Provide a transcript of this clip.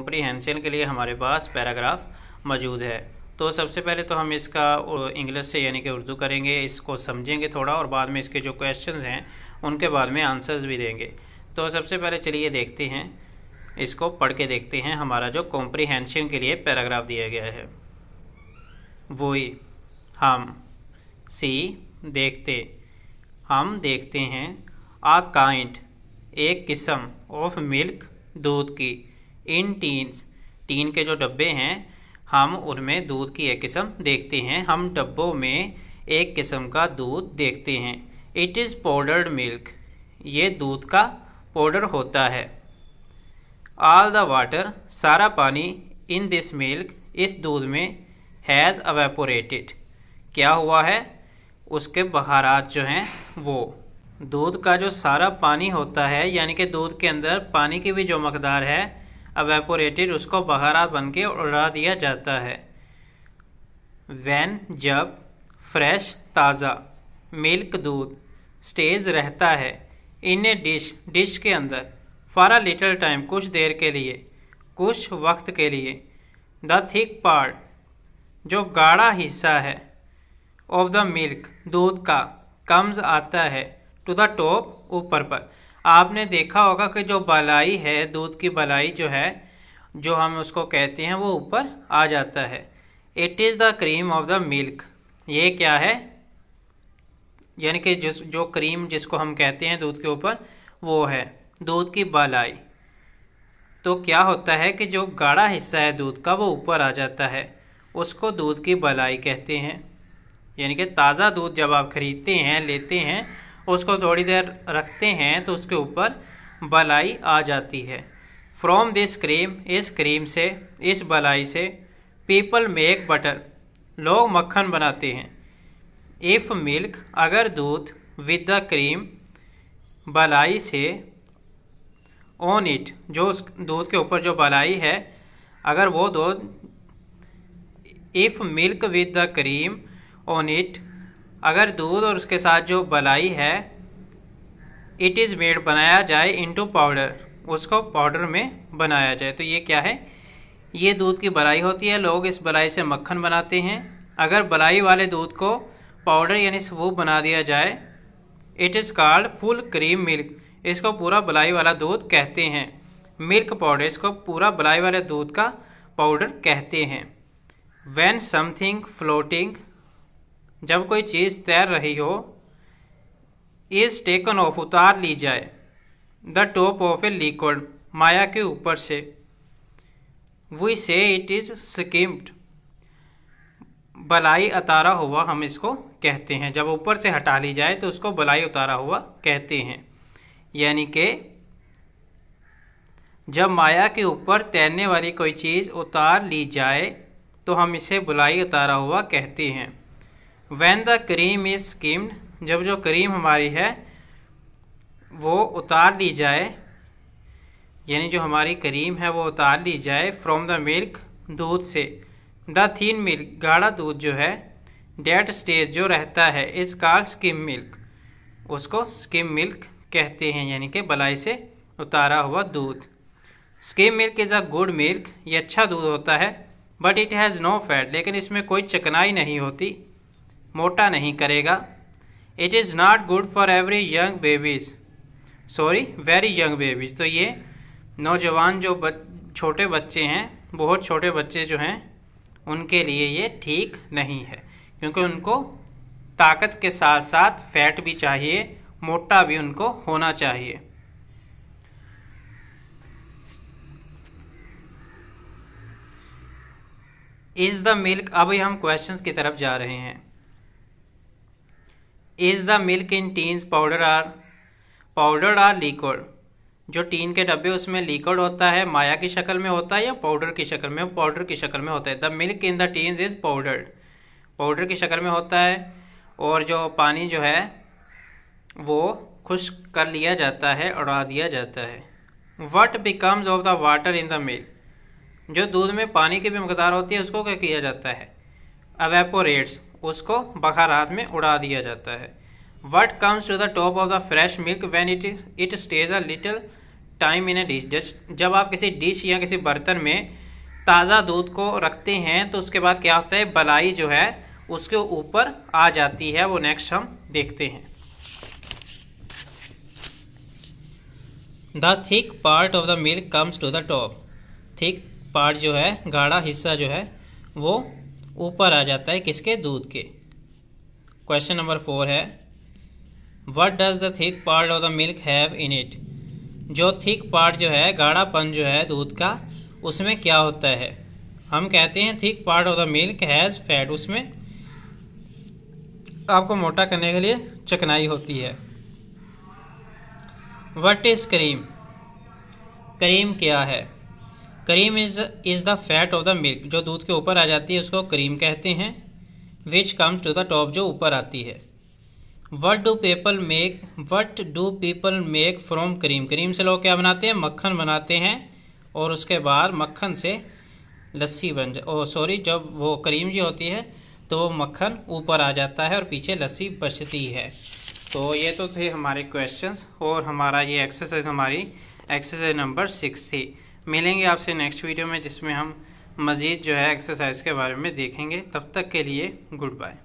comprehension के लिए हमारे पास पैराग्राफ मौजूद है तो सबसे पहले तो हम इसका इंग्लिश से यानी कि उर्दू करेंगे इसको समझेंगे थोड़ा और बाद में इसके जो क्वेश्चन हैं उनके बाद में आंसर्स भी देंगे तो सबसे पहले चलिए देखते हैं इसको पढ़ के देखते हैं हमारा जो कॉम्प्रीहेंशन के लिए पैराग्राफ दिया गया है वही हम सी देखते हम देखते हैं आ काइंड एक किस्म ऑफ मिल्क दूध की इन टीन्स टीन के जो डब्बे हैं हम उनमें दूध की एक किस्म देखते हैं हम डब्बों में एक किस्म का दूध देखते हैं इट इज़ पाउडर्ड मिल्क ये दूध का पाउडर होता है ऑल द वाटर सारा पानी इन दिस मिल्क इस दूध में हैज़ अवेपोरेटेड क्या हुआ है उसके बहारात जो हैं वो दूध का जो सारा पानी होता है यानी कि दूध के अंदर पानी की भी जो मकदार है अवेपोरेटेड उसको बहारात बन के उड़ा दिया जाता है वैन जब फ्रेश ताज़ा मिल्क दूध स्टेज रहता है इन ए डिश डिश के अंदर फॉर अ लिटल टाइम कुछ देर के लिए कुछ वक्त के लिए द थिक पार्ट जो गाढ़ा हिस्सा है ऑफ द मिल्क दूध का कम्स आता है टू द टॉप ऊपर पर आपने देखा होगा कि जो बलाई है दूध की बलाई जो है जो हम उसको कहते हैं वो ऊपर आ जाता है it is the cream of the milk ये क्या है यानी कि जिस जो क्रीम जिसको हम कहते हैं दूध के ऊपर वो है दूध की बलाई तो क्या होता है कि जो गाढ़ा हिस्सा है दूध का वो ऊपर आ जाता है उसको दूध की बलाई कहते हैं यानी कि ताज़ा दूध जब आप खरीदते हैं लेते हैं उसको थोड़ी देर रखते हैं तो उसके ऊपर बलाई आ जाती है फ्रॉम दिस क्रीम इस क्रीम से इस बलाई से पीपल मेक बटर लोग मक्खन बनाते हैं इफ़ मिल्क अगर दूध विद द क्रीम बलाई से ऑन इट जो उस दूध के ऊपर जो बलाई है अगर वो दूध if milk with the cream on it अगर दूध और उसके साथ जो बलाई है इट इज़ मेड बनाया जाए इनटू पाउडर उसको पाउडर में बनाया जाए तो ये क्या है ये दूध की बलाई होती है लोग इस बलाई से मक्खन बनाते हैं अगर बलाई वाले दूध को पाउडर यानी स्वूप बना दिया जाए it is called full cream milk इसको पूरा बलाई वाला दूध कहते हैं मिल्क पाउडर इसको पूरा बलाई वाले दूध का पाउडर कहते हैं वैन समथिंग फ्लोटिंग जब कोई चीज तैर रही हो इज टेकन ऑफ उतार ली जाए the top of a liquid माया के ऊपर से वी से इट इज स्कीम्ड बलाई अतारा हुआ हम इसको कहते हैं जब ऊपर से हटा ली जाए तो उसको बलाई उतारा हुआ कहते हैं यानी कि जब माया के ऊपर तैरने वाली कोई चीज़ उतार ली जाए तो हम इसे बुलाई उतारा हुआ कहते हैं when the cream is skimmed जब जो क्रीम हमारी है वो उतार ली जाए यानी जो हमारी क्रीम है वो उतार ली जाए फ्रॉम द मिल्क दूध से द थीन मिल्क गाढ़ा दूध जो है डेट स्टेज जो रहता है इस कार स्किम मिल्क उसको स्किम मिल्क कहते हैं यानी कि बलाई से उतारा हुआ दूध skim milk is a good milk ये अच्छा दूध होता है but it has no fat लेकिन इसमें कोई चकनाई नहीं होती मोटा नहीं करेगा it is not good for every young babies sorry very young babies तो ये नौजवान जो बच, छोटे बच्चे हैं बहुत छोटे बच्चे जो हैं उनके लिए ये ठीक नहीं है क्योंकि उनको ताकत के साथ साथ फैट भी चाहिए मोटा भी उनको होना चाहिए इज़ द मिल्क अभी हम क्वेश्चंस की तरफ जा रहे हैं is the milk in tins powder or powder or liquid जो टीन के डब्बे उसमें लिक्विड होता है माया की शक्ल में होता है या पाउडर की शक्ल में पाउडर की शक्ल में होता है the milk in the tins is powdered powder की शक्ल में होता है और जो पानी जो है वो खुश कर लिया जाता है उड़ा दिया जाता है what becomes of the water in the milk जो दूध में पानी की भी मकदार होती है उसको क्या किया जाता है अवेपोरेट्स उसको बखारात में उड़ा दिया जाता है what comes to the top of the fresh milk when it it stays a little time in a dish जब आप किसी डिश या किसी बर्तन में ताज़ा दूध को रखते हैं तो उसके बाद क्या होता है बलाई जो है उसके ऊपर आ जाती है वो नेक्स्ट हम देखते हैं the thick part of the milk comes to the top thick part जो है गाढ़ा हिस्सा जो है वो ऊपर आ जाता है किसके दूध के क्वेश्चन नंबर फोर है what does the thick part of the milk have in it जो थिक पार्ट जो है गाढ़ापन जो है दूध का उसमें क्या होता है हम कहते हैं thick part of the milk has fat उसमें आपको मोटा करने के लिए चकनाई होती है वट इज़ क्रीम क्रीम क्या है cream is is the fat of the milk जो दूध के ऊपर आ जाती है उसको क्रीम कहते हैं which comes to the top जो ऊपर आती है what do people make what do people make from cream cream से लोग क्या बनाते हैं मक्खन बनाते हैं और उसके बाद मक्खन से लस्सी बन जा सॉरी जब वो क्रीम जी होती है तो मक्खन ऊपर आ जाता है और पीछे लस्सी बचती है तो ये तो थे हमारे क्वेश्चंस और हमारा ये एक्सरसाइज हमारी एक्सरसाइज नंबर सिक्स थी मिलेंगे आपसे नेक्स्ट वीडियो में जिसमें हम मज़ीद जो है एक्सरसाइज के बारे में देखेंगे तब तक के लिए गुड बाय